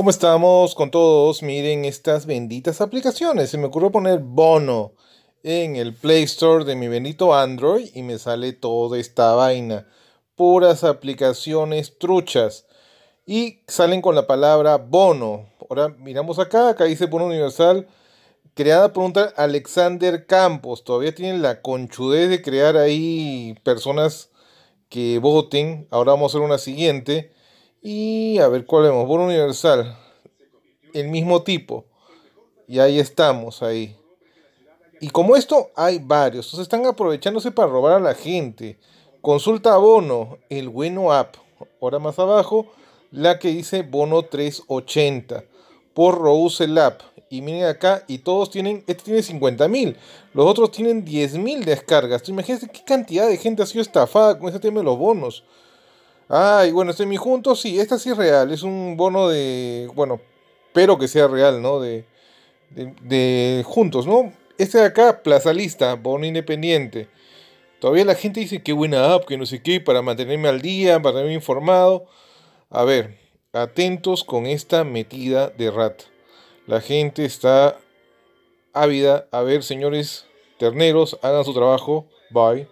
¿Cómo estamos con todos? Miren estas benditas aplicaciones. Se me ocurrió poner Bono en el Play Store de mi bendito Android y me sale toda esta vaina. Puras aplicaciones truchas. Y salen con la palabra Bono. Ahora miramos acá, acá dice Bono Universal, creada por un tal Alexander Campos. Todavía tienen la conchudez de crear ahí personas que voten. Ahora vamos a hacer una siguiente y a ver cuál vemos. bono universal. El mismo tipo. Y ahí estamos, ahí. Y como esto, hay varios. Entonces están aprovechándose para robar a la gente. Consulta bono, el bueno app. Ahora más abajo, la que dice bono 380 por el app. Y miren acá, y todos tienen, este tiene 50.000 los otros tienen 10.000 mil descargas. Imagínense qué cantidad de gente ha sido estafada con este tema de los bonos bueno, ah, y bueno, junto, sí, esta sí es real. Es un bono de. Bueno, pero que sea real, ¿no? De, de, juntos, ¿no? Este de acá, Plaza Lista, bono independiente. Todavía la gente dice que buena app, que no sé qué, para mantenerme al día, para mantenerme informado. A ver, atentos con esta metida de rat. La gente está ávida. A ver, señores terneros, hagan su trabajo. Bye.